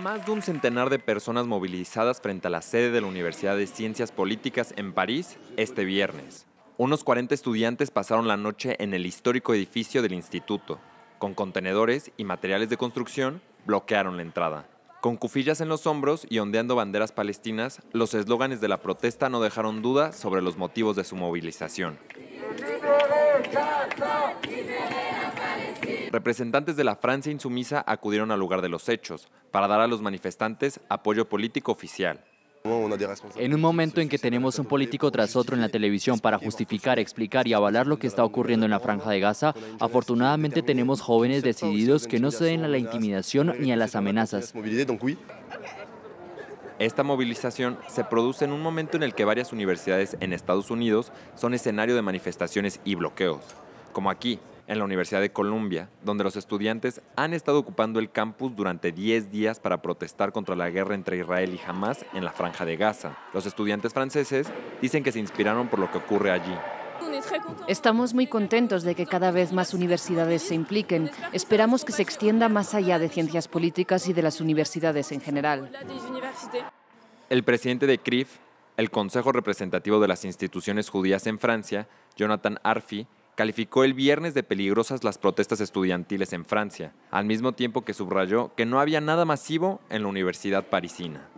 más de un centenar de personas movilizadas frente a la sede de la Universidad de Ciencias Políticas en París este viernes. Unos 40 estudiantes pasaron la noche en el histórico edificio del instituto. Con contenedores y materiales de construcción, bloquearon la entrada. Con cufillas en los hombros y ondeando banderas palestinas, los eslóganes de la protesta no dejaron duda sobre los motivos de su movilización representantes de la Francia insumisa acudieron al lugar de los hechos para dar a los manifestantes apoyo político oficial. En un momento en que tenemos un político tras otro en la televisión para justificar, explicar y avalar lo que está ocurriendo en la franja de Gaza, afortunadamente tenemos jóvenes decididos que no ceden a la intimidación ni a las amenazas. Esta movilización se produce en un momento en el que varias universidades en Estados Unidos son escenario de manifestaciones y bloqueos, como aquí, en la Universidad de Columbia, donde los estudiantes han estado ocupando el campus durante 10 días para protestar contra la guerra entre Israel y Hamas en la franja de Gaza. Los estudiantes franceses dicen que se inspiraron por lo que ocurre allí. Estamos muy contentos de que cada vez más universidades se impliquen. Esperamos que se extienda más allá de ciencias políticas y de las universidades en general. El presidente de CRIF, el Consejo Representativo de las Instituciones Judías en Francia, Jonathan Arfi, calificó el viernes de peligrosas las protestas estudiantiles en Francia, al mismo tiempo que subrayó que no había nada masivo en la Universidad Parisina.